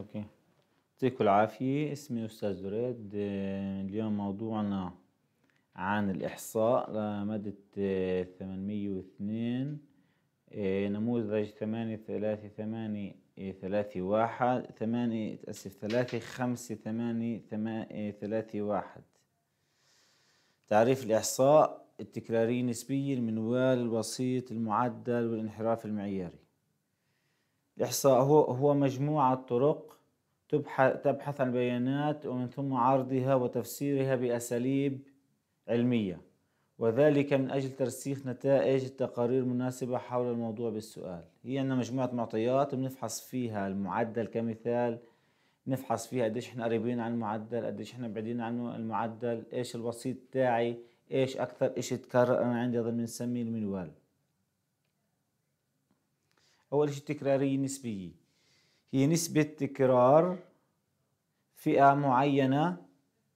اوكي يعطيكم العافية اسمي أستاذ دريد اليوم موضوعنا عن الإحصاء لمادة 802 آه، آه، نموذج ثمانية ثلاثة ثمانية ثلاثة واحد ثمانية أسف ثلاثة خمسة ثمانية ثمانية ثلاثة واحد تعريف الإحصاء التكراري نسبيا المنوال الوسيط المعدل والانحراف المعياري إحصاء هو هو مجموعة طرق تبحث عن بيانات ومن ثم عرضها وتفسيرها بأساليب علمية وذلك من أجل ترسيخ نتائج التقارير المناسبة حول الموضوع بالسؤال هي عندنا مجموعة معطيات بنفحص فيها المعدل كمثال نفحص فيها قديش احنا قريبين عن المعدل قديش احنا بعيدين عنه المعدل ايش الوسيط تاعي ايش اكثر اشي تكرر انا عندي هذا بنسميه المنوال أول شيء تكرارية نسبية هي نسبة تكرار فئة معينة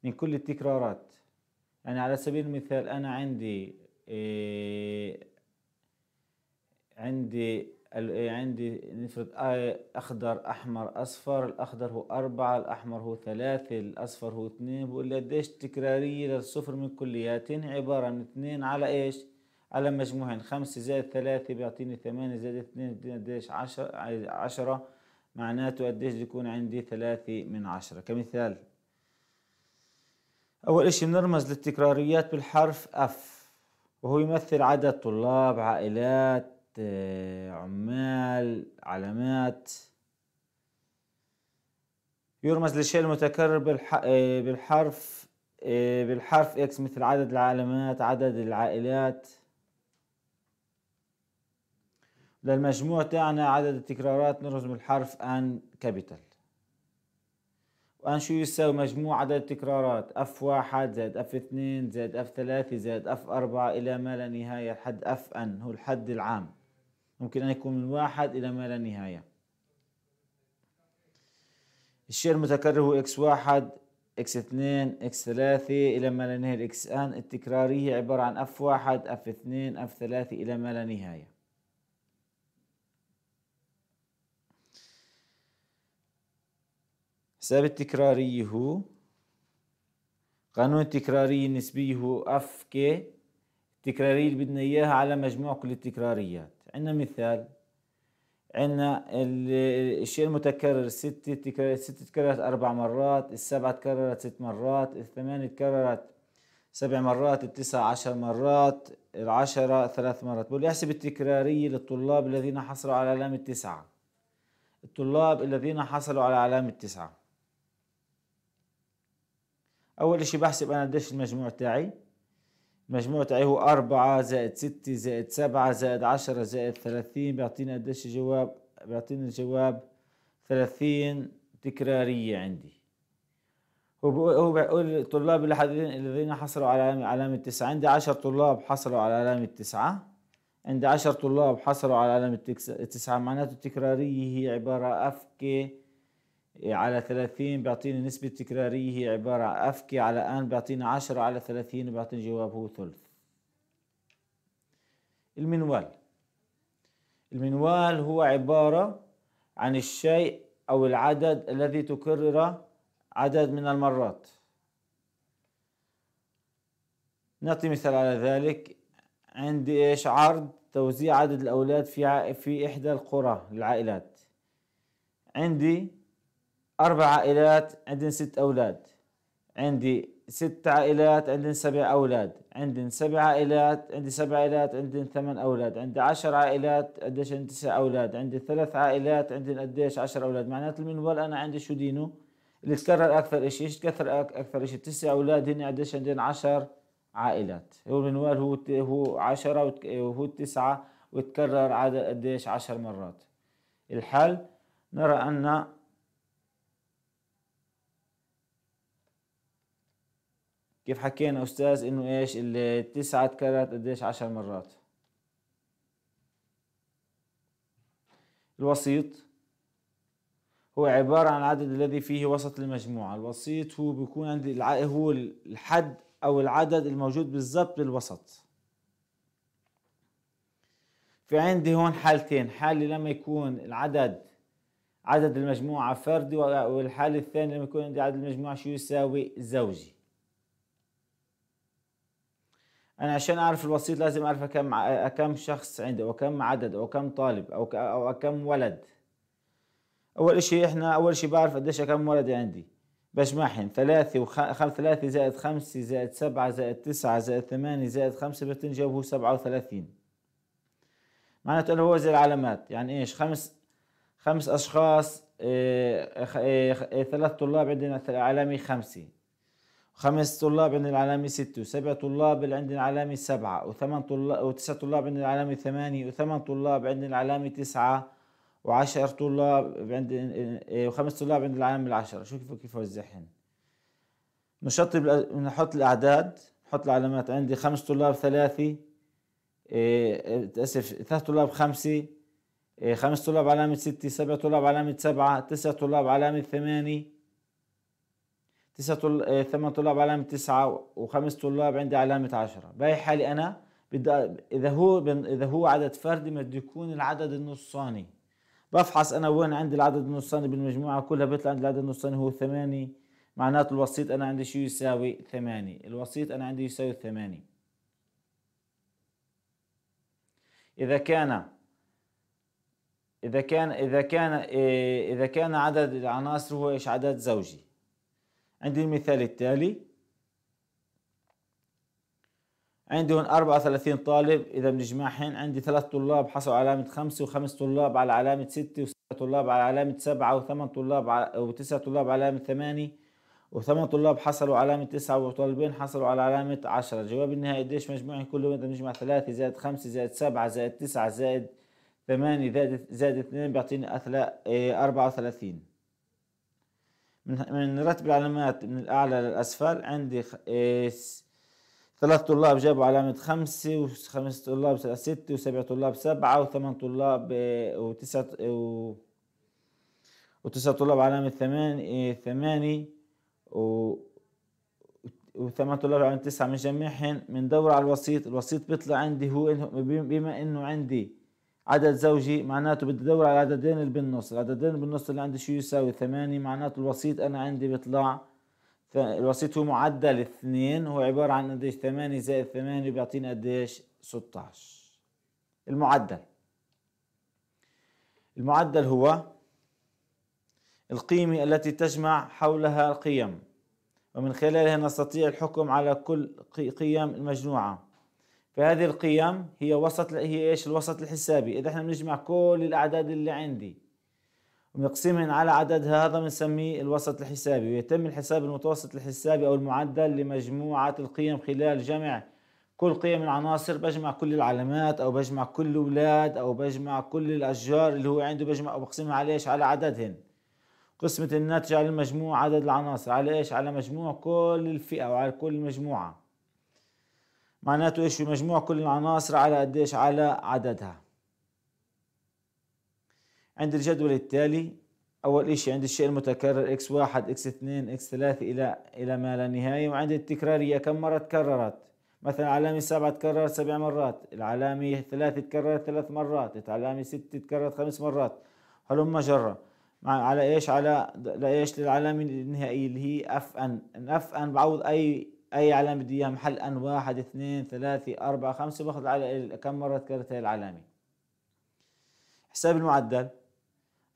من كل التكرارات يعني على سبيل المثال أنا عندي إيه عندي إيه، عندي نفرض أخضر أحمر أصفر الأخضر هو أربعة الأحمر هو ثلاثة الأصفر هو اثنين بقول لي قديش تكرارية للصفر من كلياتين عبارة عن اثنين على إيش؟ على مجموعين خمسة زائد ثلاثة بيعطيني ثمانية زائد اثنين بيعطيني قديش عشرة عشرة معناته قديش يكون عندي ثلاثة من عشرة كمثال أول إشي بنرمز للتكراريات بالحرف أف وهو يمثل عدد طلاب عائلات آه، عمال علامات يرمز للشيء المتكرر آه، بالحرف آه، بالحرف اكس مثل عدد العلامات عدد العائلات للمجموع تاعنا عدد التكرارات نرسم الحرف ان كابيتال وان شو يساوي مجموع عدد التكرارات اف واحد زائد اف اثنين زائد اف ثلاثة زائد اف اربعة الى ما لا نهاية لحد اف ان هو الحد العام ممكن ان يكون من واحد الى ما لا نهاية الشيء المتكرر هو اكس واحد اكس اثنين اكس ثلاثة الى ما لا نهاية الاكس ان التكرارية عبارة عن اف واحد اف اثنين اف ثلاثة الى ما لا نهاية سبب التكراري هو قانون التكرارية النسبية هو اف كي التكرارية اللي بدنا اياها على مجموع كل التكراريات عندنا مثال عندنا الشيء المتكرر ستة تكررت ستة تكررت أربع مرات السبعة تكررت ست مرات الثمانية تكررت سبع مرات التسعة عشر مرات العشرة ثلاث مرات بقول احسب التكرارية للطلاب الذين حصلوا على علامة تسعة الطلاب الذين حصلوا على علامة تسعة اول اشي بحسب انا قديش المجموع تاعي المجموع تاعي هو أربعة زائد ستة زائد سبعة زائد عشرة زائد ثلاثين بيعطينا قديش الجواب بيعطينا الجواب ثلاثين تكرارية عندي هو بيقول الطلاب الذين حصلوا على علامة تسعة عندي عشر طلاب حصلوا على علامة تسعة عندي عشر طلاب حصلوا على علامة تسعة معناته التكرارية هي عبارة أفكي على 30 بيعطيني نسبة تكرارية هي عبارة عن أفكي على أن بيعطيني 10 على 30 بيعطيني جواب هو ثلث المنوال المنوال هو عبارة عن الشيء أو العدد الذي تكرر عدد من المرات نعطي مثال على ذلك عندي إيش عرض توزيع عدد الأولاد في في إحدى القرى العائلات عندي أربع عائلات عندن ست أولاد عندي ست عائلات عندن سبع أولاد عندن سبع عائلات عندي سبع عائلات عندن ثمان أولاد عندي عشر عائلات قديش عندي تسع أولاد عندي ثلاث عائلات عندن قديش عشر أولاد معناته المنوال أنا عندي شو دينه اللي تكرر أكثر إشي إيش تكثر أكثر إشي تسع أولاد هن قديش عندن عشر عائلات هو المنوال هو هو عشرة وهو تسعة وتكرر عدد قديش عشر مرات الحل نرى أن كيف حكينا استاذ انه ايش التسعة اتكررت قديش عشر مرات الوسيط هو عبارة عن العدد الذي فيه وسط المجموعة الوسيط هو بيكون عندي الع... هو الحد أو العدد الموجود بالضبط بالوسط في عندي هون حالتين حالة لما يكون العدد عدد المجموعة فردي والحالة الثانية لما يكون عندي عدد المجموعة شو يساوي زوجي انا عشان اعرف الوسيط لازم اعرف كم كم شخص عندي وكم عدد او كم طالب او او كم ولد اول شيء احنا اول شيء بعرف قديش كم ولد عندي بجمعهم ثلاثة وخ ثلاثة زائد خمسة زائد سبعة زائد تسعة زائد ثمانية زائد خمسة بتنجب هو سبعة وثلاثين معناته أنا هو زي العلامات يعني ايش خمس خمس اشخاص إيه ثلاث طلاب عندنا علامة خمسة خمس طلاب عند العلامة ستة وسبع طلاب عند العلامة سبعة وثمان طلاب وتسع طلاب عند العلامة ثمانية وثمان طلاب عند العلامة تسعة وعشر طلاب عند إيه، وخمس طلاب عند العلامة العشرة شو كيف كيف وزعهن نشطب نحط الأعداد نحط العلامات عندي خمس طلاب ثلاثة إيه، آسف ثلاث طلاب خمسة إيه، خمس طلاب علامة ستة سبع طلاب علامة سبعة تسع طلاب علامة ثمانية تسعة طل... آه، ثمان طلاب علامة تسعة وخمس طلاب عندي علامة عشرة بهي حالي أنا بدي إذا هو بن... إذا هو عدد فردي بده يكون العدد النصاني بفحص أنا وين عندي العدد النصاني بالمجموعة كلها بيطلع عندي العدد النصاني هو ثمانية معناته الوسيط أنا عندي شو يساوي ثمانية الوسيط أنا عندي يساوي ثمانية إذا كان إذا كان إذا كان آه، إذا كان عدد العناصر هو إيش عدد زوجي عندي المثال التالي عندي هون 34 طالب إذا بنجمعهم عندي ثلاث طلاب حصلوا على علامة خمسة وخمس طلاب على علامة ستة 6 طلاب على علامة سبعة وثمان طلاب على 9 طلاب على علامة ثمانية وثمان طلاب حصلوا على علامة تسعة وطالبين حصلوا على علامة عشرة الجواب النهائي قديش مجموعهم كلهم إذا بنجمع ثلاثة زائد خمسة زائد سبعة زائد تسعة زائد ثمانية زائد زائد اثنين بيعطيني إيه، أربعة وثلاثين من من رتب العلامات من الأعلى للأسفل عندي ثلاث طلاب جابوا علامة خمسة وخمس طلاب ستة وسبع طلاب سبعة وثمان طلاب وتسعة إيه، وتسعة طلاب علامة ثمانية إيه، ثمانية وثمان طلاب علامة تسعة من جميعهم من دورة على الوسيط الوسيط بيطلع عندي هو بما انه عندي عدد زوجي معناته بدي ادور على العددين اللي بالنص العددين اللي بالنص اللي عندي شو يساوي ثمانية معناته الوسيط انا عندي بيطلع الوسيط هو معدل اثنين هو عبارة عن قديش ثمانية زائد ثمانية بيعطيني قديش ستاش المعدل المعدل هو القيمة التي تجمع حولها القيم ومن خلالها نستطيع الحكم على كل قيم المجموعة فهذه القيم هي وسط هي ايش الوسط الحسابي اذا احنا بنجمع كل الاعداد اللي عندي ونقسمهن على عددها هذا بنسميه الوسط الحسابي ويتم الحساب المتوسط الحسابي او المعدل لمجموعة القيم خلال جمع كل قيم العناصر بجمع كل العلامات او بجمع كل الاولاد او بجمع كل الاشجار اللي هو عنده بجمع او بقسمها على ايش على عددهن قسمة الناتج على المجموع عدد العناصر على ايش على مجموع كل الفئة وعلى كل مجموعة معناته ايش مجموع كل العناصر على قديش على عددها عند الجدول التالي اول اشي عند الشيء المتكرر اكس واحد اكس اثنين اكس ثلاثة الي الى ما لا نهايه وعند التكراريه كم مره تكررت مثلا العلامه سبعة تكررت سبع مرات العلامه ثلاثة تكررت ثلاث مرات العلامه ستة تكررت خمس مرات هلم جره مع على ايش على لايش للعلامه النهائيه اللي هي اف ان اف ان بعوض اي اي علامه بدي اياها محل ان واحد اثنين ثلاثة أربعة خمسة باخذ على كم مرة تكررت هاي العلامة حساب المعدل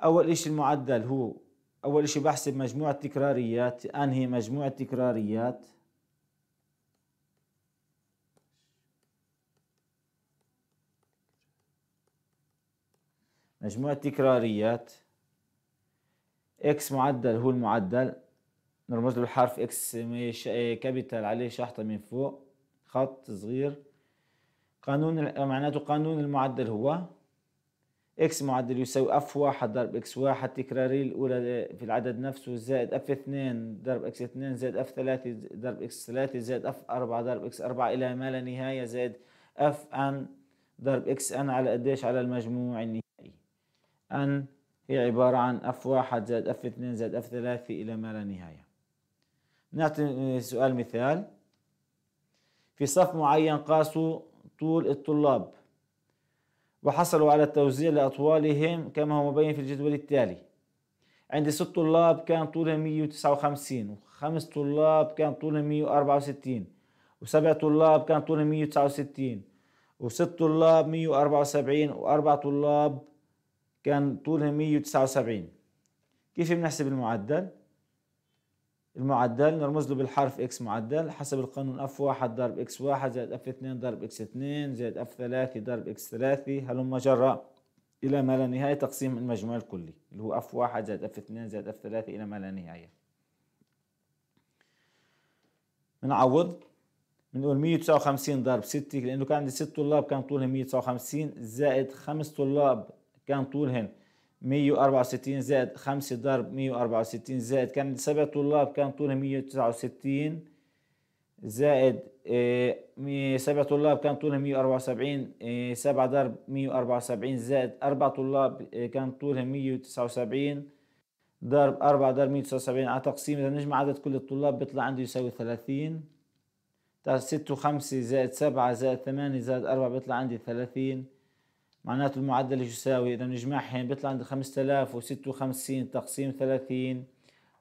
أول إشي المعدل هو أول إشي بحسب مجموعة تكراريات أنهي مجموعة تكراريات مجموعة تكراريات اكس معدل هو المعدل نرمز له حرف اكس كابيتال عليه شحطة من فوق خط صغير قانون معناته قانون المعدل هو اكس معدل يساوي اف واحد ضرب اكس واحد تكرارية الأولى في العدد نفسه زائد اف اثنين ضرب اكس اثنين زائد اف ثلاثة ضرب اكس ثلاثة زائد اف أربعة ضرب اكس أربعة إلى ما لا نهاية زائد اف ان ضرب اكس ان على قديش على المجموع النهائي ان هي عبارة عن اف واحد زائد اف اثنين زائد اف ثلاثة إلى ما لا نهاية نعطي آه، سؤال مثال في صف معين قاسوا طول الطلاب وحصلوا على التوزيع لأطوالهم كما هو مبين في الجدول التالي عندي ست طلاب كان طولهم 159 وخمس طلاب كان طولهم 164 وسبع طلاب كان طولهم 169 وست طلاب 174 وأربع طلاب كان طولهم 179 كيف بنحسب المعدل؟ المعدل نرمز له بالحرف اكس معدل حسب القانون اف واحد ضرب اكس واحد زائد اف اثنين ضرب اكس اثنين زائد اف ثلاثة ضرب اكس ثلاثة هلم جرى الى ما لا نهاية تقسيم المجموع الكلي اللي هو اف واحد زائد اف اثنين زائد اف ثلاثة الى ما لا نهاية بنعوض بنقول 159 ضرب 6 لانه كان عندي 6 طلاب كان طولهم 159 زائد 5 طلاب كان طولهم 164 زائد 5 ضرب 164 زائد كان سبع طلاب كان طولهم 169 زائد آه، سبع طلاب كان طولهم 174 7 ضرب 174 زائد أربع طلاب آه، كان طولهم 179 ضرب 4 ضرب 179 على تقسيم إذا نجمع عدد كل الطلاب بيطلع عنده يساوي 30 ستة وخمسة زائد سبعة زائد ثمانية زائد أربعة بيطلع عندي ثلاثين معناته المعدل ايش يساوي اذا نجمعهم بيطلع عندي 5056 تقسيم 30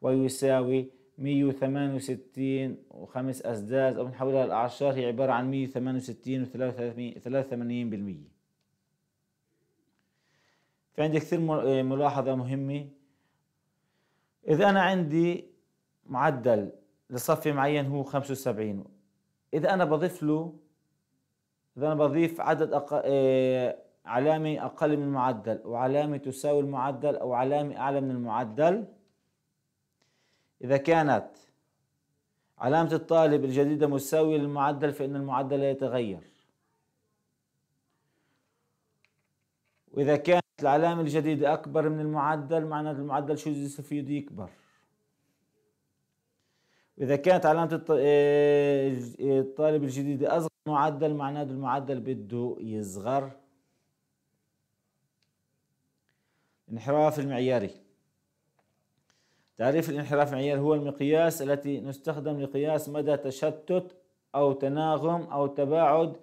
ويساوي 168 وخمس أسداد أو بنحولها للأعشار هي عبارة عن 168 و83 بالمية في عندي كثير آه، ملاحظة مهمة إذا أنا عندي معدل لصف معين هو 75 إذا أنا بضيف له إذا أنا بضيف عدد أق... آه، علامة أقل من المعدل وعلامة تساوي المعدل أو علامة أعلى من المعدل إذا كانت علامة الطالب الجديدة مساوية للمعدل فإن المعدل لا يتغير وإذا كانت العلامة الجديدة أكبر من المعدل معناته المعدل شو يستفيد يكبر وإذا كانت علامة آه، آه، الطالب الجديدة أصغر معدل معناه المعدل بده يصغر انحراف المعياري تعريف الانحراف المعياري هو المقياس التي نستخدم لقياس مدى تشتت أو تناغم أو تباعد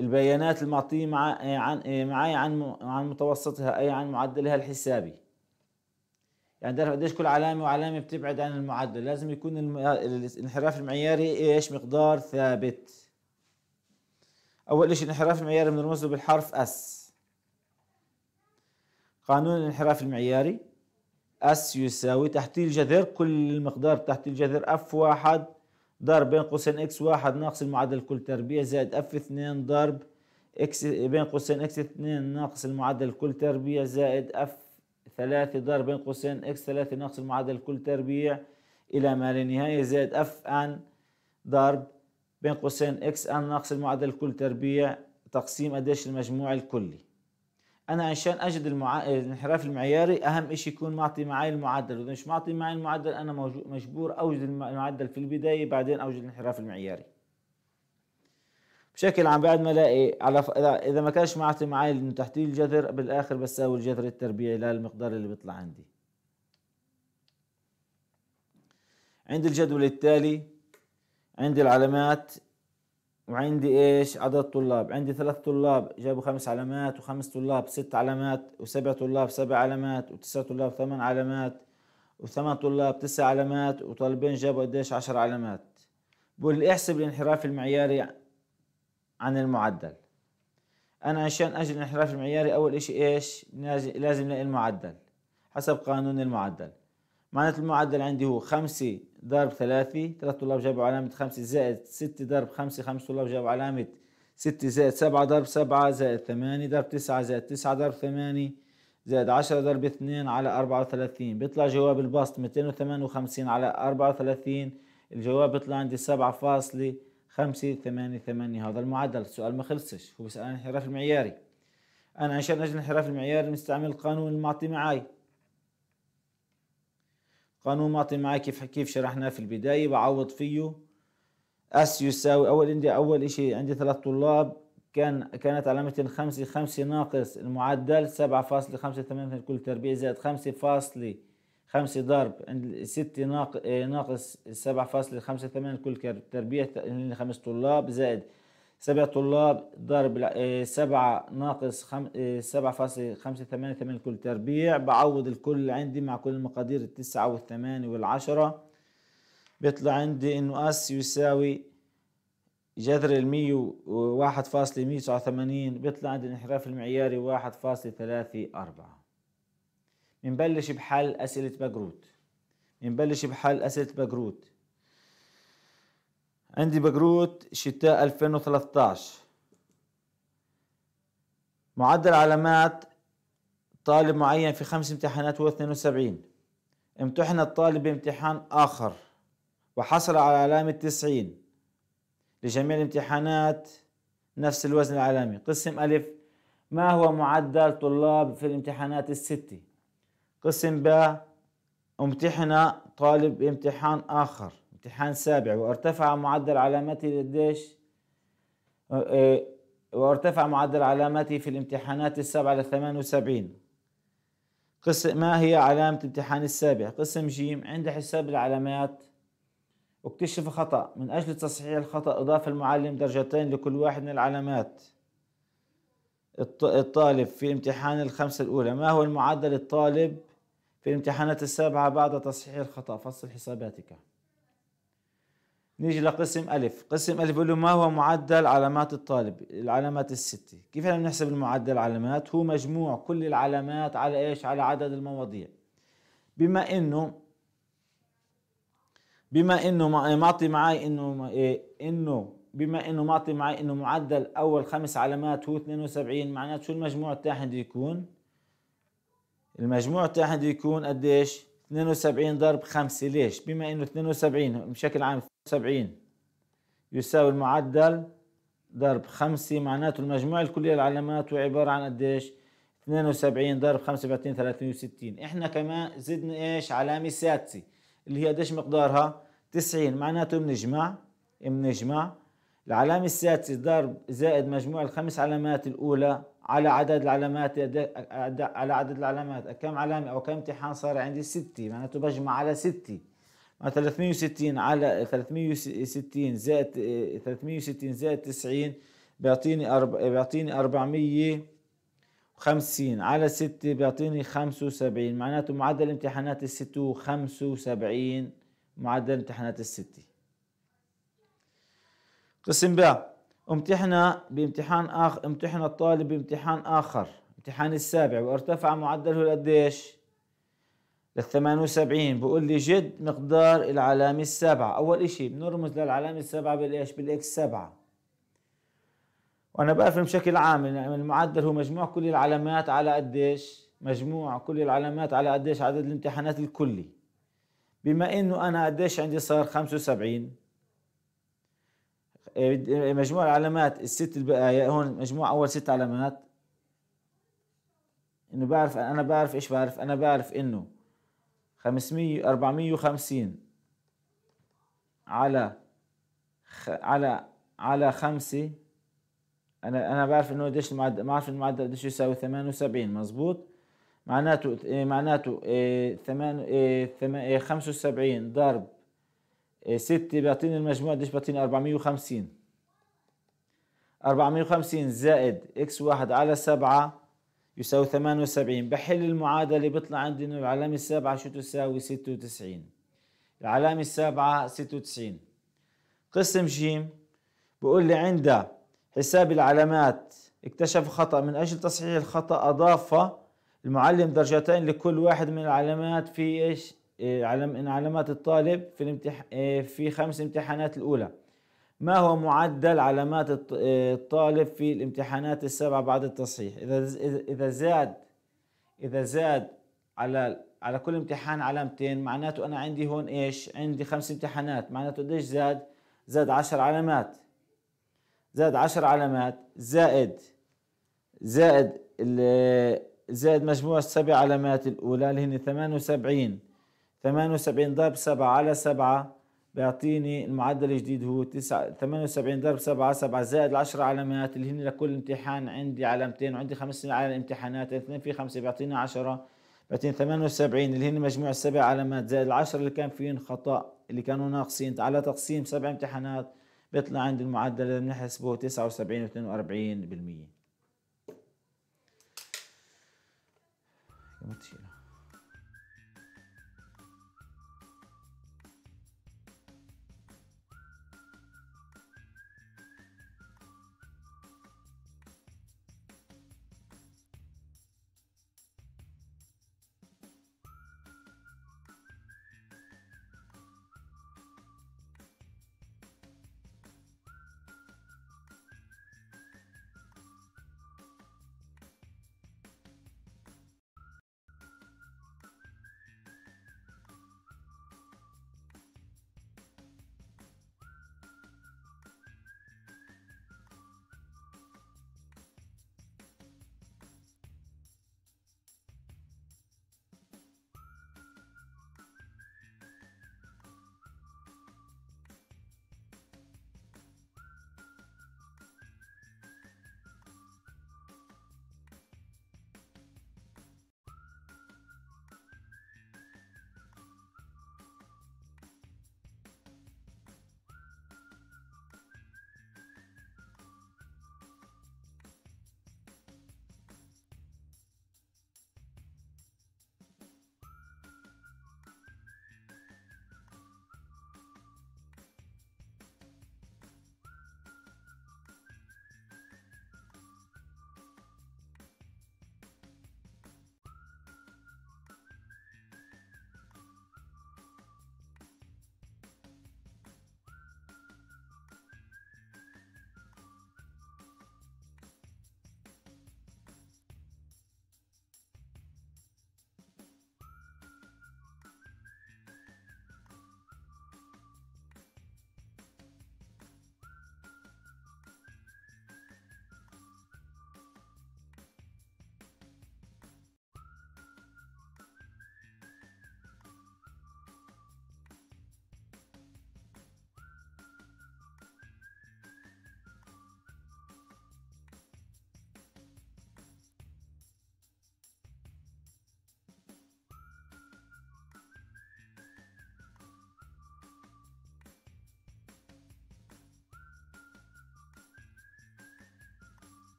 البيانات المعطية مع عن معي عن عن متوسطها أي عن معدلها الحسابي يعني تعرف قديش كل علامة وعلامة بتبعد عن المعدل لازم يكون الانحراف المعياري ايش مقدار ثابت أول إشي الانحراف المعياري بنرمز له بالحرف S قانون الانحراف المعياري اس يساوي تحت الجذر كل المقدار تحت الجذر اف واحد ضرب بين قوسين اكس واحد ناقص المعدل كل تربيع زائد اف اثنين ضرب اكس بين قوسين اكس اثنين ناقص المعدل كل تربيع زائد اف ثلاثة ضرب بين قوسين اكس ثلاثة ناقص المعدل كل تربيع الى ما لا نهاية زائد اف ان ضرب بين قوسين اكس ان ناقص المعدل كل تربيع تقسيم قديش المجموع الكلي انا عشان اجد المع... الانحراف المعياري اهم شيء يكون معطي معي المعدل واذا مش معطي معي المعدل انا مجبور اوجد المعدل في البدايه بعدين اوجد الانحراف المعياري بشكل عام بعد ما الاقي على ف... اذا ما كانش معطي معي انه تحتيه الجذر بالاخر بساوي الجذر التربيعي للمقدار اللي بيطلع عندي عندي الجدول التالي عندي العلامات وعندي ايش عدد طلاب عندي ثلاث طلاب جابوا خمس علامات وخمس طلاب ست علامات وسبع طلاب سبع علامات وتسع طلاب ثمان علامات وثمان طلاب تسع علامات وطالبين جابوا قديش عشر علامات بقول لي احسب الانحراف المعياري عن المعدل انا عشان اجد الانحراف المعياري اول اشي ايش لازم نلاقي المعدل حسب قانون المعدل معنات المعدل عندي هو 5 ضرب 3 3 طلاب جابوا علامة 5 زائد 6 ضرب 5 5 طلاب جابوا علامة 6 زائد 7 ضرب 7 زائد 8 ضرب 9 زائد 9 ضرب 8 زائد 10 ضرب 2 على 34 بيطلع جواب البسط 258 على 34 الجواب بيطلع عندي 7.588 هذا المعدل السؤال ما خلصش هو بيسأل عن الانحراف المعياري أنا عشان أجل الانحراف المعياري بنستعمل القانون المعطي معاي قانون معطي معي كيف كيف شرحناه في البداية بعوض فيه اس يساوي اول عندي اول اشي عندي ثلاث طلاب كان كانت علامة خمسة خمسة ناقص المعدل سبعة فاصلة خمسة ثمانية كل تربيع زائد خمسة فاصلة خمسة ضرب عند ستة ناقص سبعة فاصلة خمسة ثمانية كل تربيع يعني خمس طلاب زائد سبع طلاب ضرب آه، سبعة ناقص خم... آه، سبعة فاصل خمسة ثمانية ثمانية كل تربيع بعوض الكل عندي مع كل المقادير التسعة والثمانية والعشرة بيطلع عندي انه اس يساوي جذر المية واحد فاصل مية تسعة وثمانين بيطلع عندي الانحراف المعياري واحد فاصل ثلاثة أربعة بنبلش بحل أسئلة بجروت بنبلش بحل أسئلة بجروت عندي بقروت شتاء 2013 معدل علامات طالب معين في خمس امتحانات هو 72 امتحن الطالب بامتحان آخر وحصل على علامة 90 لجميع الامتحانات نفس الوزن العالمي قسم ألف ما هو معدل طلاب في الامتحانات الستة قسم ب امتحن طالب بامتحان آخر امتحان سابع وارتفع معدل علامتي قديش؟ آه، آه، وارتفع معدل علامتي في الامتحانات السبعة ل وسبعين قسم ما هي علامة امتحان السابع قسم جيم عند حساب العلامات اكتشف خطأ من أجل تصحيح الخطأ أضاف المعلم درجتين لكل واحد من العلامات الطالب في امتحان الخمسة الأولى ما هو المعدل الطالب في الامتحانات السابعة بعد تصحيح الخطأ فصل حساباتك نيجي لقسم ألف قسم ألف بقول له ما هو معدل علامات الطالب العلامات الستة كيف احنا بنحسب المعدل العلامات هو مجموع كل العلامات على إيش على عدد المواضيع بما إنه بما إنه إيه، معطي معي إنه إيه إنه بما إنه معطي معي إنه معدل أول خمس علامات هو 72 معناته شو المجموع تاعهم بده يكون المجموع تاعهم بده يكون قديش 72 ضرب 5 ليش؟ بما انه 72 بشكل عام 72 يساوي المعدل ضرب 5 معناته المجموع الكلية للعلامات هو عبارة عن قديش؟ 72 ضرب 5 بعدين 360 احنا كمان زدنا ايش؟ علامة سادسة اللي هي قديش مقدارها؟ 90 معناته بنجمع بنجمع العلامة السادسة ضرب زائد مجموع الخمس علامات الأولى على عدد العلامات على عدد العلامات كم علامة أو كم امتحان صار عندي ستة معناته بجمع على ستة 360 على 360 زائد 360 زائد 90 بيعطيني أرب... بيعطيني 450 على 6 بيعطيني 75 معناته معدل امتحانات الستة 75 معدل امتحانات الستة قسم بقى امتحن بامتحان آخر امتحن الطالب بامتحان آخر امتحان السابع وارتفع معدله لقديش؟ لل 78 بقول لي جد مقدار العلامة السابعة أول إشي بنرمز للعلامة السابعة بالإيش؟ بالإكس سبعة وأنا بفهم بشكل عام إن يعني المعدل هو مجموع كل العلامات على قديش؟ مجموع كل العلامات على قديش عدد الامتحانات الكلي بما إنه أنا قديش عندي صار 75 إيه، مجموع العلامات الست البقايا آه، هون مجموع اول ست علامات انه بعرف انا بعرف ايش بعرف انا بعرف انه 500 450 على على على خمسة انا انا بعرف انه قديش المعدل ما بعرف المعدل قديش يساوي 78 مزبوط معناته إيه، معناته 8 إيه، 75 ضرب إيه، ستة بيعطيني المجموع قديش بيعطيني 450 450 زائد اكس واحد على سبعة يساوي 78 بحل المعادلة بيطلع عندي انه العلامة السابعة شو تساوي 96 العلامة السابعة 96 قسم جيم بقول لي عند حساب العلامات اكتشف خطأ من أجل تصحيح الخطأ أضاف المعلم درجتين لكل واحد من العلامات في ايش علم إيه، علامات الطالب في الامتح... إيه، في خمس امتحانات الأولى ما هو معدل علامات الطالب إيه، في الامتحانات السبعة بعد التصحيح إذا إذا زاد إذا زاد على على كل امتحان علامتين معناته أنا عندي هون إيش عندي خمس امتحانات معناته قديش زاد زاد عشر علامات زاد عشر علامات زائد زائد زائد مجموع السبع علامات الأولى اللي هن 78 وسبعين 78 ضرب 7 على 7 بيعطيني المعدل الجديد هو 9 78 ضرب 7 7 زائد 10 علامات اللي هن لكل امتحان عندي علامتين وعندي خمس على الامتحانات 2 في 5 بيعطيني 10 بيعطيني 78 اللي هن مجموع السبع علامات زائد 10 اللي كان فيهم خطأ اللي كانوا ناقصين على تقسيم سبع امتحانات بيطلع عندي المعدل اللي بنحسبه 79 و42%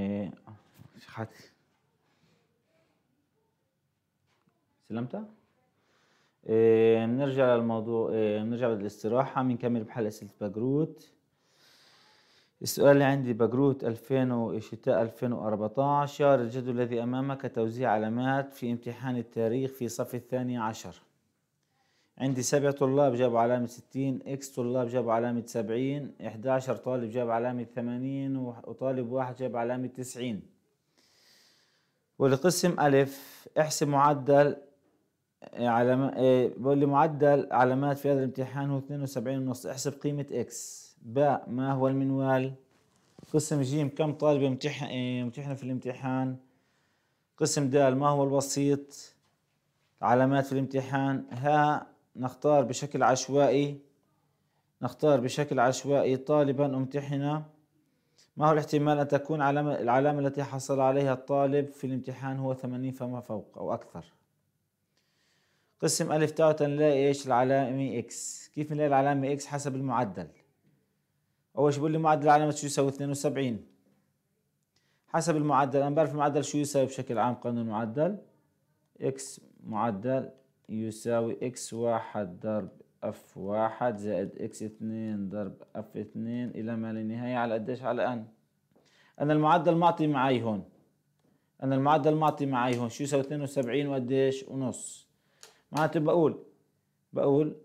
إيه حت... سلمتها؟ إيه بنرجع للموضوع إيه بنرجع للاستراحة بنكمل بحل أسئلة بجروت السؤال اللي عندي بجروت 2000 شتاء 2014 الجدول الذي أمامك توزيع علامات في امتحان التاريخ في صف الثاني عشر عندي سبع طلاب جابوا علامة ستين اكس طلاب جابوا علامة سبعين احداشر طالب جاب علامة ثمانين وطالب واحد جاب علامة تسعين والقسم ألف احسب معدل علم... إيه، بقول لي معدل علامات في هذا الامتحان هو اثنين وسبعين ونص احسب قيمة اكس باء ما هو المنوال قسم جيم كم طالب يمتحن امتحنوا إيه، في الامتحان قسم دال ما هو الوسيط علامات في الامتحان ها نختار بشكل عشوائي نختار بشكل عشوائي طالبا امتحنا ما هو الاحتمال أن تكون علامة العلامة التي حصل عليها الطالب في الامتحان هو 80 فما فوق أو أكثر قسم ألف تاو نلاقي إيش العلامة إكس كيف نلاقي العلامة إكس حسب المعدل أول شيء بقول لي معدل العلامة شو يساوي 72 حسب المعدل أنا بعرف المعدل شو يساوي بشكل عام قانون المعدل إكس معدل يساوي إكس واحد ضرب اف واحد زائد اكس اثنين ضرب اف اثنين الى ما لا نهاية على قديش على ان انا المعدل معطي معي هون انا المعدل معطي معي هون شو يساوي اتنين وسبعين وقديش ونص معناته بقول بقول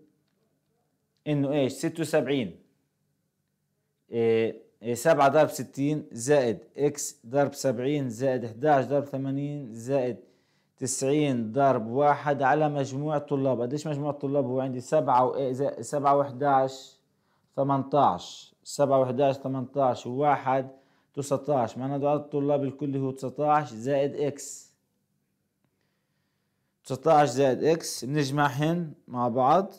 انه ايش ستة وسبعين إيه، إيه، سبعة ضرب ستين زائد اكس ضرب سبعين زائد احداش ضرب ثمانين زائد 90 ضرب واحد على مجموع الطلاب قديش مجموع الطلاب هو عندي 7 و 7 و11 18 7 و11 18 و1 19 معناته عدد الطلاب الكلي هو 19 زائد اكس 19 زائد اكس بنجمعهن مع بعض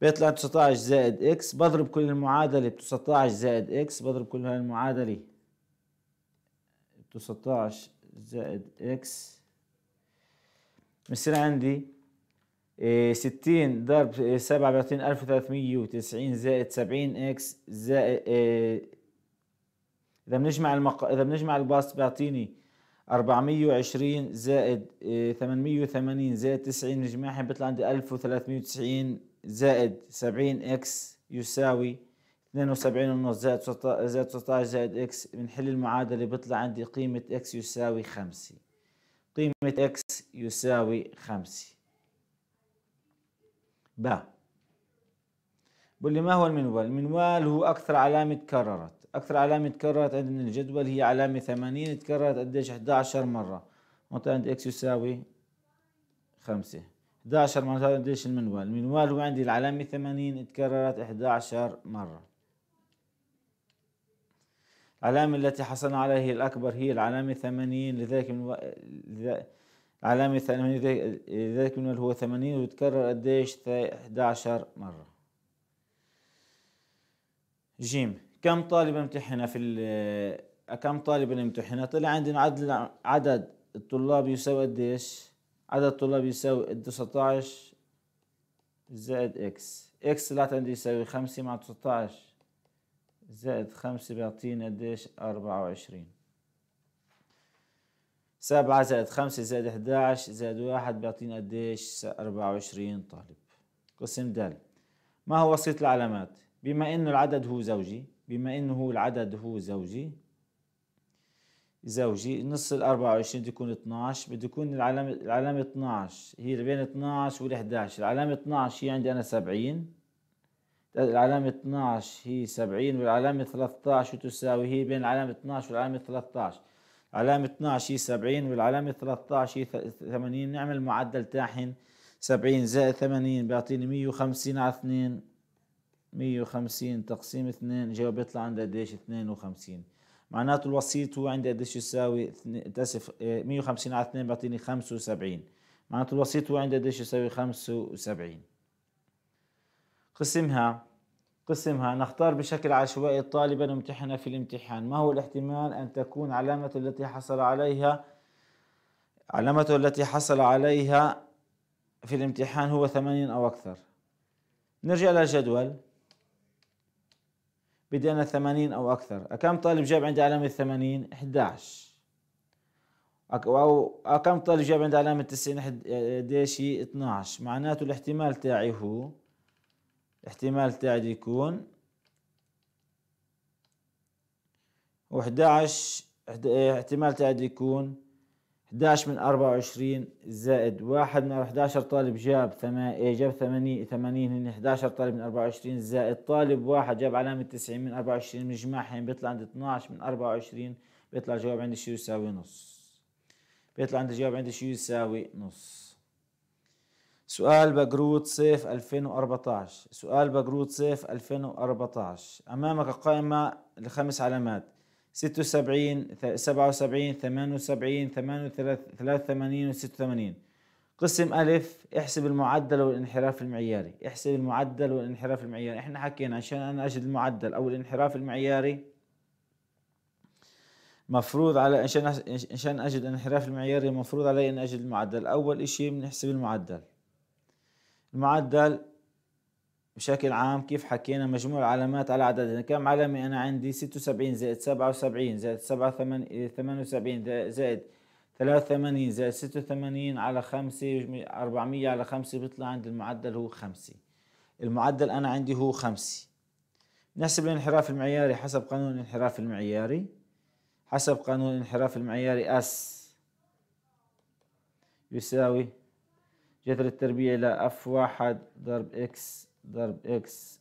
بيطلع 19 زائد اكس بضرب كل المعادلة ب 19 زائد اكس بضرب كل هاي المعادلة 19 زائد اكس بصير عندي آه، ستين ضرب آه، سبعة بيعطيني ألف وثلاثمية وتسعين زائد سبعين إكس زائد آه، إذا بنجمع المق... إذا بنجمع الباص بيعطيني أربعمية وعشرين زائد ثمانمية وثمانين زائد تسعين بنجمعهم بيطلع عندي ألف وثلاثمية وتسعين زائد سبعين إكس يساوي 72 وسبعين ونص زائد زائد 19 زائد إكس بنحل المعادلة بيطلع عندي قيمة إكس يساوي خمسة قيمة x يساوي خمسة باء بقول لي ما هو المنوال؟ المنوال هو أكثر علامة تكررت، أكثر علامة تكررت عندنا الجدول هي علامة 80 تكررت قديش؟ 11 مرة، معناتها عندي x يساوي 5 11 مرة قديش المنوال؟ المنوال هو عندي العلامة 80 تكررت 11 مرة العلامة التي حصلنا عليها هي الأكبر هي العلامة 80 لذلك من و... علامة 80 لذلك من هو 80 ويتكرر قديش 11 مرة جيم كم طالب امتحنا في ال... كم طالب امتحنا طلع عندنا عدد عدد الطلاب يساوي قديش عدد الطلاب يساوي 19 زائد اكس اكس طلعت عندي يساوي 5 مع 19 زائد خمسة بيعطينا قديش أربعة وعشرين سبعة زائد خمسة زائد أحداش زائد واحد بيعطينا قديش أربعة وعشرين طالب قسم د ما هو وسيط العلامات بما إنه العدد هو زوجي بما إنه هو العدد هو زوجي زوجي نص ال 24 بده يكون 12 بده يكون العلامة العلامة 12 هي بين 12 وال 11 العلامة 12 هي عندي أنا 70 العلامة 12 هي 70 والعلامة 13 تساوي هي بين العلامة 12 والعلامة 13 علامة 12 هي 70 والعلامة 13 هي 80 نعمل معدل تاحن 70 زائد 80 بيعطيني 150 على 2 150 تقسيم 2 جواب يطلع عندي قديش 52 معناته الوسيط هو عندي قديش يساوي تسف 150 على 2 بيعطيني 75 معناته الوسيط هو عندي قديش يساوي 75 قسمها قسمها نختار بشكل عشوائي طالبا امتحنا في الامتحان ما هو الاحتمال أن تكون علامة التي حصل عليها علامة التي حصل عليها في الامتحان هو ثمانين أو أكثر نرجع للجدول بدي أنا ثمانين أو أكثر كم طالب جاب عندي علامة ثمانين 11 أو كم طالب جاب عندي علامة 90 11 معناته الاحتمال تاعي هو الاحتمال تاعي يكون وحداش إيه، احتمال تاعي يكون حداش من اربعة وعشرين زائد واحد من احداشر طالب جاب ثمانية جاب ثمانية ثمانين هن احداشر يعني طالب من اربعة وعشرين زائد طالب واحد جاب علامة تسعين من اربعة وعشرين بنجمعهم بيطلع عندي اتناش من اربعة وعشرين بيطلع الجواب عندي شو يساوي نص بيطلع عندي الجواب عندي شو يساوي نص سؤال بجرود صيف 2014 سؤال بجرود صيف 2014 أمامك قائمة لخمس علامات 76 77 78 83 و 86 قسم ألف احسب المعدل والانحراف المعياري احسب المعدل والانحراف المعياري احنا حكينا عشان أنا أجد المعدل أو الانحراف المعياري مفروض على عشان عشان أجد الانحراف المعياري مفروض علي أن أجد المعدل أول إشي بنحسب المعدل المعدل بشكل عام كيف حكينا مجموع العلامات على عددها يعني كم علامة أنا عندي 76 زائد 77 زائد 78 إيه، زائد 83 زائد 86 على 5 400 على 5 بيطلع عندي المعدل هو 5 المعدل أنا عندي هو 5 نحسب الانحراف المعياري حسب قانون الانحراف المعياري حسب قانون الانحراف المعياري S يساوي جذر التربيع إلى اف واحد ضرب اكس ضرب اكس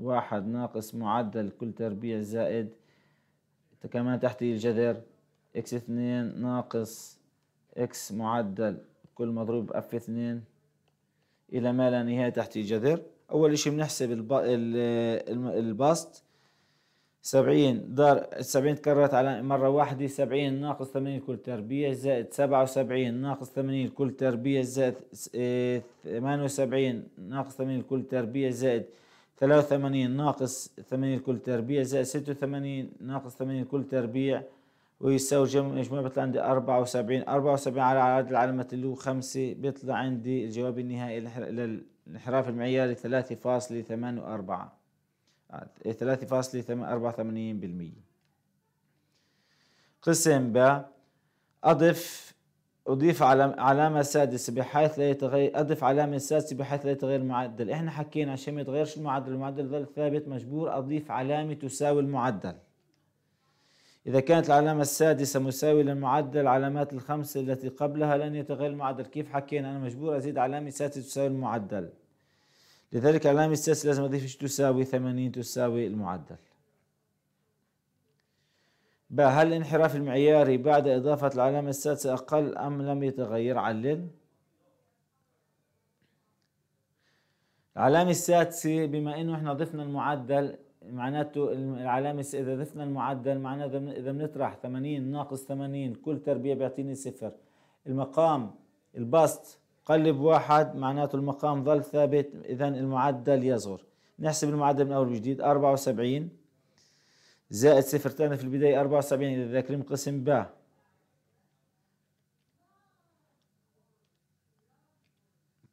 واحد ناقص معدل كل تربيع زائد كمان تحتي الجذر اكس اثنين ناقص اكس معدل كل مضروب اف اثنين إلى ما لا نهاية تحت الجذر أول إشي بنحسب البسط سبعين دار سبعين تكررت على مرة واحدة سبعين ناقص ثمانين كل تربيع زائد سبعة وسبعين ناقص ثمانين كل تربيع زائد آه، ثمانية وسبعين ناقص ثمانين كل تربيع زائد ثلاثة وثمانين ناقص ثمانين كل تربيع زائد ستة وثمانين ناقص ثمانين كل تربيع ويساوي مجموع بيطلع عندي أربعة وسبعين أربعة وسبعين على عدد العلامة اللي هو خمسة بيطلع عندي الجواب النهائي للانحراف المعياري ثلاثة فاصلة ثمانية وأربعة 3.84% قسم ب أضف أضيف علامة سادسة بحيث لا يتغير أضف علامة سادسة بحيث لا يتغير المعدل إحنا حكينا عشان ما يتغيرش المعدل المعدل ظل ثابت مجبور أضيف علامة تساوي المعدل إذا كانت العلامة السادسة مساوية للمعدل علامات الخمسة التي قبلها لن يتغير المعدل كيف حكينا أنا مجبور أزيد علامة سادسة تساوي المعدل لذلك علامة السياسي لازم أضيف إيش تساوي 80 تساوي المعدل با هل الانحراف المعياري بعد إضافة العلامة السادسة أقل أم لم يتغير علل؟ العلامة السادسة بما إنه إحنا ضفنا المعدل معناته العلامة إذا ضفنا المعدل معناته إذا بنطرح 80 ناقص 80 كل تربيع بيعطيني صفر المقام البسط قلب واحد معناته المقام ظل ثابت إذا المعدل يصغر نحسب المعدل من أول وجديد 74 زائد صفر ثاني في البداية 74 إذا ذاكرين قسم ب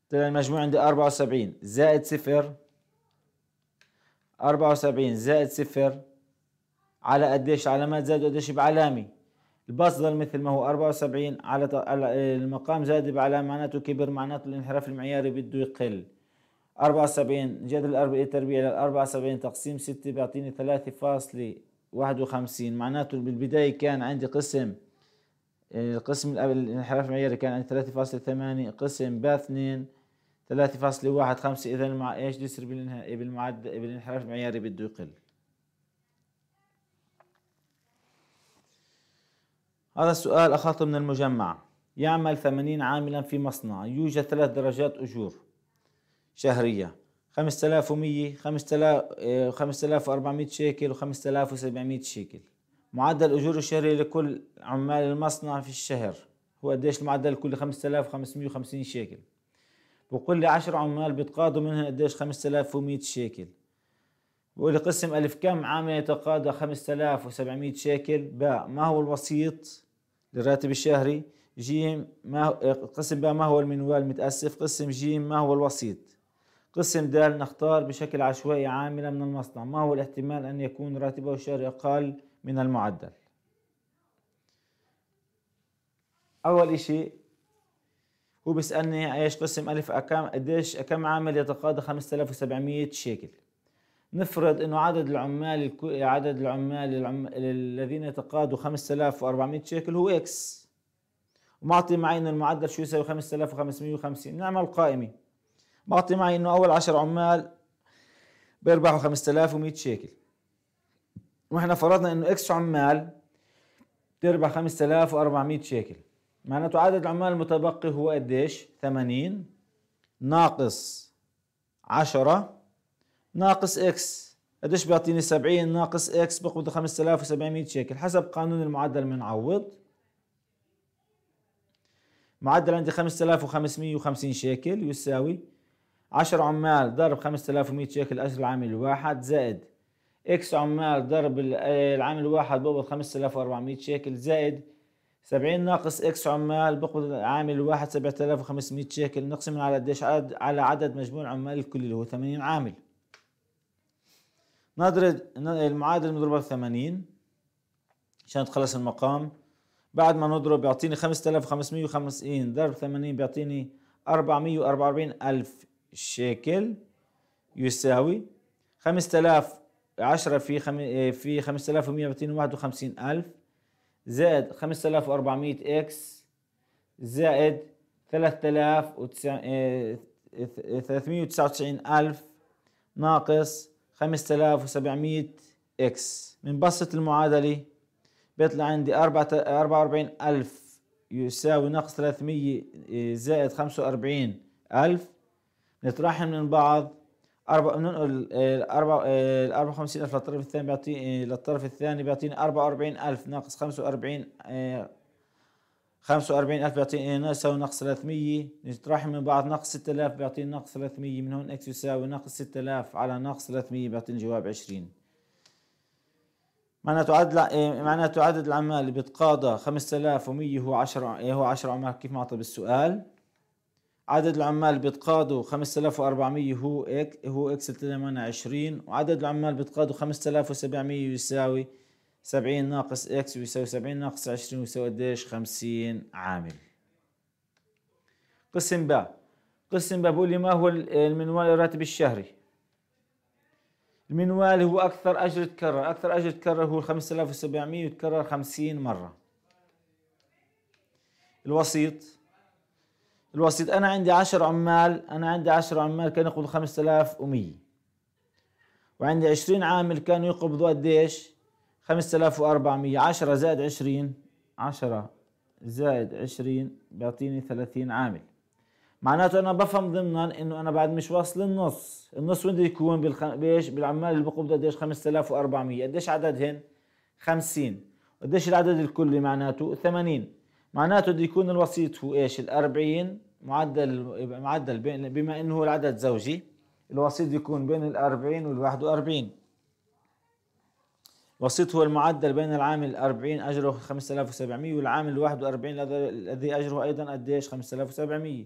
طلع المجموع عندي 74 زائد صفر 74 زائد صفر على قديش علامات زائد قديش بعلامه الباص ظل مثل ما هو 74 على المقام زاد بعلامة معناته كبر معناته الانحراف المعياري بده يقل 74 جدول تربيع لل 74 تقسيم 6 بيعطيني 3.51 معناته بالبداية كان عندي قسم القسم آه، الانحراف المعياري كان عندي 3.8 قسم ب 2 3.15 إذا مع ايش بالمعدل بالانحراف المعياري بده يقل هذا السؤال أخاطب من المجمع يعمل ثمانين عاملا في مصنع يوجد ثلاث درجات أجور شهرية خمسة آلاف ومية خمسة آلاف آه، خمسة آلاف وأربعمية شيكل وخمسة آلاف وسبعمية شيكل معدل أجور الشهري لكل عمال المصنع في الشهر هو قديش المعدل لكل خمسة آلاف وخمسمائة وخمسين شيكل بقول لي عشر عمال بيتقاضوا منهم قديش خمسة آلاف ومية شيكل قسم ألف كم عامل يعني يتقاضى 5700 شيكل باء ما هو الوسيط للراتب الشهري جيم ما قسم باء ما هو المنوال متأسف قسم جيم ما هو الوسيط قسم دال نختار بشكل عشوائي عاملة من المصنع ما هو الاحتمال أن يكون راتبه الشهري أقل من المعدل أول إشي هو بيسألني ايش قسم ألف أكم قديش كم عامل يتقاضى 5700 شيكل نفرض انه عدد العمال عدد العمال الذين يتقاضوا 5400 شيكل هو اكس ومعطي معي انه المعدل شو يساوي 5550 نعمل قائمه معطي معي انه اول 10 عمال بيربحوا 5100 شيكل واحنا فرضنا انه اكس عمال بتربح 5400 شيكل معناته عدد العمال المتبقي هو قديش 80 ناقص 10 ناقص اكس قديش بيعطيني 70 ناقص اكس بقبض 5700 شيكل حسب قانون المعدل بنعوض معدل عندي 5550 شيكل يساوي 10 عمال ضرب 5100 شيكل اجر العامل الواحد زائد اكس عمال ضرب آه، العامل الواحد بقبض 5400 شيكل زائد 70 ناقص اكس عمال بقبض العامل الواحد 7500 شيكل نقسم على قديش على عدد مجموع العمال الكلي اللي هو 80 عامل نضرب المعادلة بنضربها 80 عشان تخلص المقام بعد ما نضرب بيعطيني 5550 ضرب 80 بيعطيني 444 ألف شيكل يساوي 5000 10 في خم... في 5100 بيعطيني 51000 زائد 5400 اكس زائد 3399 آه، ألف ناقص 5700 اكس من بسط المعادلة بيطلع عندي 44000 يساوي ناقص 300 زائد 45000 نطرحهم من بعض أربعة بننقل الأربعة الأربعة وخمسين ألف للطرف الثاني بيعطيني للطرف الثاني بيعطيني أربعة وأربعين ألف ناقص خمسة وأربعين آه، 45 ألف بيعطينا يساوي ناقص 300 نطرح من بعض ناقص 6000 بيعطيني ناقص 300 من هون اكس يساوي ناقص 6000 على ناقص 300 بيعطيني جواب 20 معناته عدد إيه، معناته عدد العمال اللي بيتقاضى 5100 هو 10 إيه، هو 10 عمال كيف معطى بالسؤال عدد العمال اللي بتقاضوا 5400 هو اكس هو اكس طلع 20 وعدد العمال اللي بتقاضوا 5700 يساوي 70 ناقص اكس يساوي 70 ناقص 20 يساوي قديش 50 عامل قسم باء قسم باء بقول لي ما هو المنوال الراتب الشهري المنوال هو اكثر اجر تكرر اكثر اجر تكرر هو 5700 وتكرر 50 مره الوسيط الوسيط انا عندي 10 عمال انا عندي 10 عمال كانوا يقبضوا 5100 وعندي 20 عامل كانوا يقبضوا قديش 5400 10 زائد 20 10 زائد 20 بيعطيني 30 عامل معناته انا بفهم ضمنا انه انا بعد مش واصل النص النص وين بده يكون بالخ... بايش بالعمال اللي بقبضوا قديش 5400 قديش عددهن 50 قديش العدد الكلي معناته 80 معناته بده يكون الوسيط هو ايش ال 40 معدل معدل بين بما انه هو العدد زوجي الوسيط يكون بين ال 40 وال 41 وسيط هو المعدل بين العام الأربعين أجره 5700 والعام الواحد وأربعين الذي أجره أيضا قديش 5700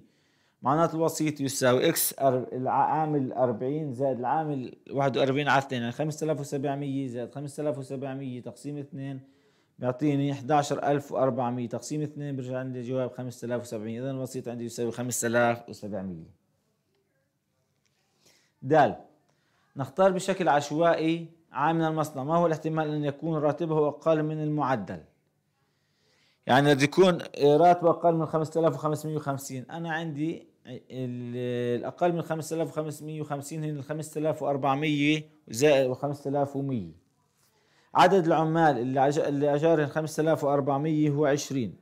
معناته الوسيط يساوي اكس العام الأربعين زائد العام الواحد وأربعين على 2 يعني 5700 زائد 5700 تقسيم 2 بيعطيني 11400 تقسيم 2 برجع عندي جواب 5700 إذا الوسيط عندي يساوي 5700 د نختار بشكل عشوائي عام من المصنع ما هو الاحتمال أن يكون راتبه أقل من المعدل يعني بده يكون راتبه أقل من 5550 أنا عندي الأقل من 5550 هن 5400 زائد 5100 عدد العمال اللي أجارهم 5400 هو 20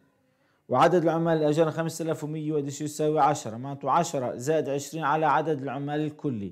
وعدد العمال اللي أجارهم 5100 يساوي 10 معناته 10 زائد 20 على عدد العمال الكلي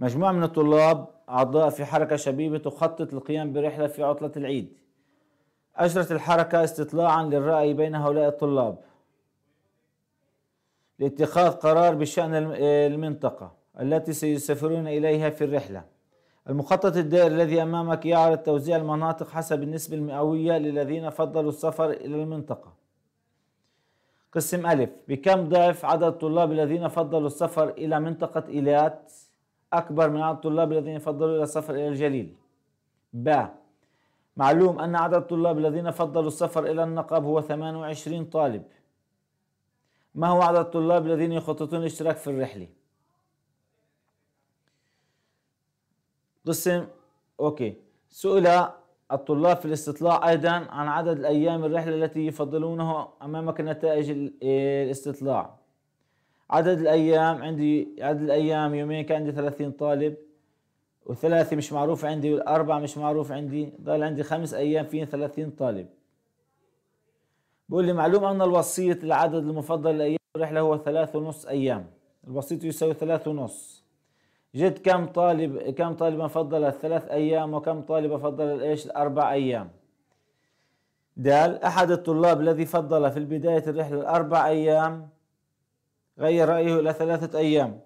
مجموعة من الطلاب أعضاء في حركة شبيبة تخطط للقيام برحلة في عطلة العيد أجرت الحركة استطلاعا للرأي بين هؤلاء الطلاب لاتخاذ قرار بشأن المنطقة التي سيسافرون إليها في الرحلة المخطط الدائري الذي أمامك يعرض توزيع المناطق حسب النسبة المئوية للذين فضلوا السفر إلى المنطقة قسم ألف بكم ضعف عدد الطلاب الذين فضلوا السفر إلى منطقة إيلات أكبر من عدد الطلاب الذين فضلوا إلى السفر إلى الجليل ب معلوم أن عدد الطلاب الذين فضلوا السفر إلى النقب هو 28 طالب ما هو عدد الطلاب الذين يخططون الاشتراك في الرحلة قسم أوكي سئل الطلاب في الاستطلاع أيضا عن عدد الأيام الرحلة التي يفضلونها أمامك نتائج إيه، الاستطلاع عدد الايام عندي عدد الايام يومين كان عندي 30 طالب وثلاثه مش معروف عندي والاربعه مش معروف عندي ضل عندي خمس ايام فيهم 30 طالب بقول لي معلوم ان الوسيط العدد المفضل لايام الرحله هو ثلاث ونص ايام الوسيط يساوي ثلاث ونص جد كم طالب كم طالب فضل الثلاث ايام وكم طالب فضل الايش الاربع ايام دال احد الطلاب الذي فضل في بدايه الرحله الاربع ايام غير رأيه إلى ثلاثة أيام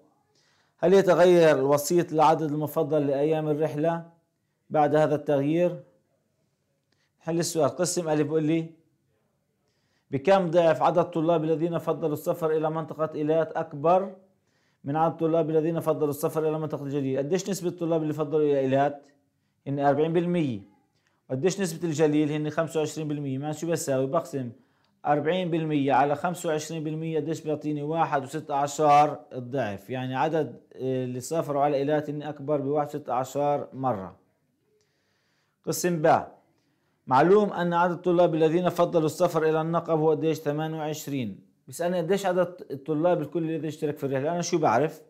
هل يتغير الوسيط العدد المفضل لأيام الرحلة بعد هذا التغيير؟ حل السؤال قسم ألف بقول لي بكم ضعف عدد الطلاب الذين فضلوا السفر إلى منطقة إيلات أكبر من عدد الطلاب الذين فضلوا السفر إلى منطقة الجليل قديش نسبة الطلاب اللي فضلوا إلى إيلات؟ هن 40% قديش نسبة الجليل هن 25% معناته شو بساوي بقسم 40% على 25% قديش بيعطيني واحد وستة عشر الضعف يعني عدد آه، اللي سافروا على إيلات أكبر بواحد وستة عشر مرة قسم باء معلوم أن عدد الطلاب الذين فضلوا السفر إلى النقب هو قديش 28 بيسألني قديش عدد الطلاب الكل الذي اشترك في الرحلة أنا شو بعرف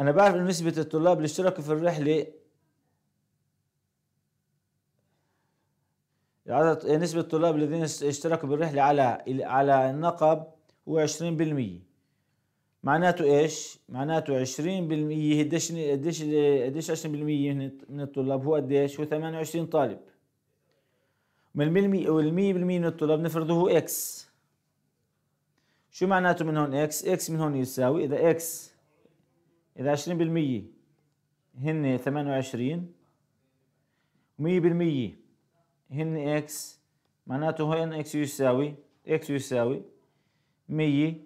أنا بعرف إن نسبة الطلاب اللي اشتركوا في الرحلة عدد نسبة الطلاب الذين اشتركوا بالرحلة على على النقب هو 20% معناته ايش؟ معناته 20% قديش قديش قديش 20% من الطلاب هو قديش؟ هو 28 طالب من ال 100% من الطلاب نفرضه هو اكس شو معناته من هون اكس؟ اكس من هون يساوي اذا اكس اذا 20% هن 28 100% هن اكس معناته هن اكس يساوي اكس يساوي مية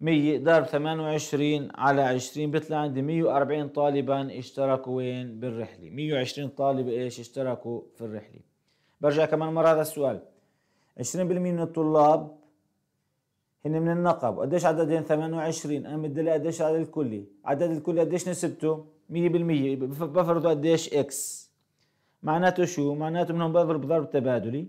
مية ضرب ثمان وعشرين على عشرين بيطلع عندي مية وأربعين طالبا اشتركوا وين بالرحلة مية وعشرين طالب ايش اشتركوا في الرحلة برجع كمان مرة هذا السؤال عشرين بالمية من الطلاب هن من النقب قديش عددهم وعشرين انا بدي قديش عدد الكلي عدد الكلي قديش نسبته مية بالمية بفرضوا قديش اكس معناته شو معناته منهم بضرب ضرب تبادلي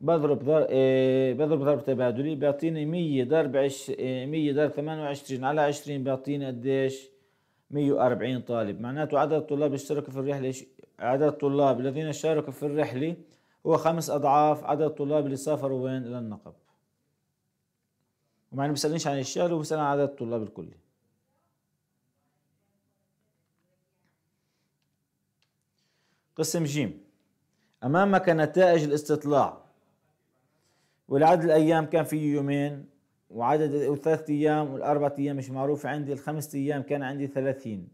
بضرب ضرب إيه بضرب ضرب تبادلي بيعطيني 100 ضرب 100 إيه، ضرب 28 على 20 بيعطيني قديش 140 طالب معناته عدد الطلاب اللي اشتركوا في الرحلة عدد الطلاب الذين شاركوا في الرحلة هو خمس أضعاف عدد الطلاب اللي سافروا وين إلى النقب وما بيسألنيش عن الشغل وبيسألني عن عدد الطلاب الكلي قسم جيم أمامك نتائج الاستطلاع والعدد الأيام كان فيه يومين وعدد الثلاث أيام والأربعة أيام مش معروف عندي الخمس أيام كان عندي ثلاثين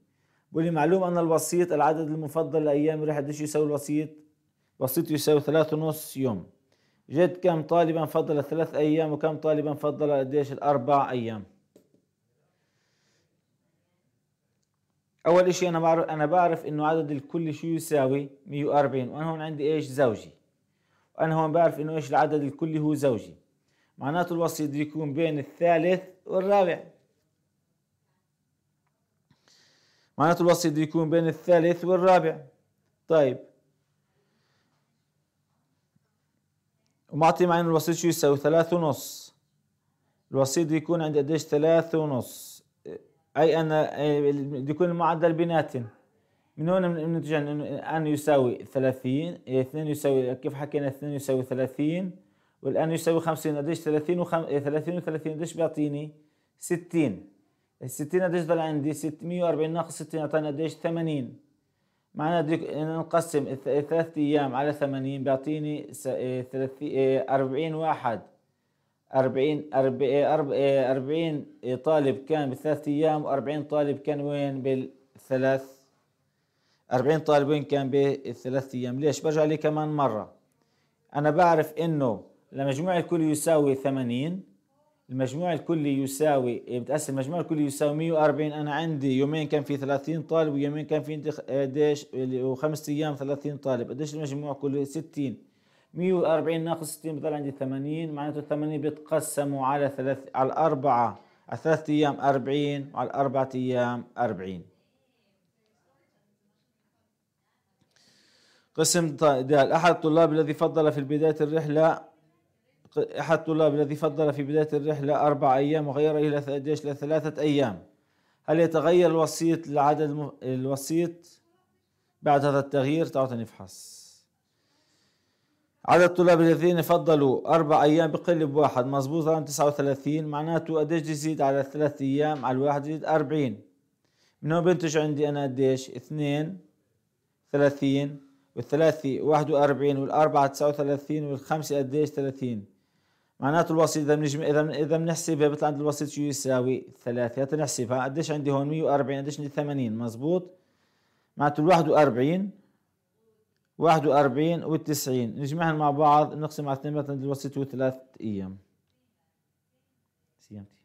بقولي معلوم أن الوسيط العدد المفضل لأيام راح قديش يساوي الوسيط وسيط يساوي ثلاثة ونص يوم جد كم طالبا فضل الثلاث أيام وكم طالبا فضل قديش الأربع أيام اول شيء انا بعرف انا بعرف انه عدد الكلي شو يساوي 140 وانا هون عندي ايش زوجي وانا هون بعرف انه ايش العدد الكلي هو زوجي معناته الوصي بده يكون بين الثالث والرابع معناته الوصي بده يكون بين الثالث والرابع طيب ومعطي معين الوسيط شو يساوي ثلاثة ونص الوسيط يكون عندي قديش ثلاثة ونص أي أن يكون المعدل بنات من هنا بننتج أن يساوي 30 2 إيه، يساوي كيف حكينا 2 يساوي 30 والآن يساوي 50 قديش 30 و 30 و 30 قديش بيعطيني 60 ال 60 قديش ضل عندي 640 ناقص 60 أعطاني قديش 80 معناها نقسم ثلاث أيام على 80 بيعطيني 30 40 إيه، إيه، واحد 40 40 إيه، طالب كان بالثلاث ايام و40 طالب كان وين بالثلاث 40 طالب وين كان بالثلاث ايام ليش برجع لي كمان مره انا بعرف انه المجموع الكلي يساوي 80 إيه، المجموع الكلي يساوي بتقسم المجموع الكلي يساوي 140 انا عندي يومين كان في 30 طالب ويومين كان في قديش وخمس ايام 30 طالب قديش المجموع كله 60 140 ناقص 60 بضل عندي 80 معناته 80 بيتقسموا على ثلاث على الأربعة على ثلاثة أيام 40 وعلى الأربعة أيام 40 قسم د أحد الطلاب الذي فضل في بداية الرحلة أحد الطلاب الذي فضل في بداية الرحلة أربع أيام وغيره إلى قديش لثلاثة أيام هل يتغير الوسيط لعدد الوسيط بعد هذا التغيير تعالوا نفحص عدد الطلاب الذين فضلوا أربع أيام بقل بواحد مظبوط رقم 39 معناته قديش يزيد على ثلاث أيام على الواحد يزيد 40 من هون بنتج عندي أنا قديش 2 30 والثلاثة 41 والأربعة 39 والخمسة قديش 30 معناته الوسيط إذا بنجم إذا إذا بنحسبها بيطلع عند الوسيط شو يساوي ثلاثة نحسبها قديش عندي هون 140 قديش عندي 80 مظبوط معناته ال 41 41 و90 نجمعهم مع بعض نقسم على 2 بتنزل الوسط 3 ايام سيامتي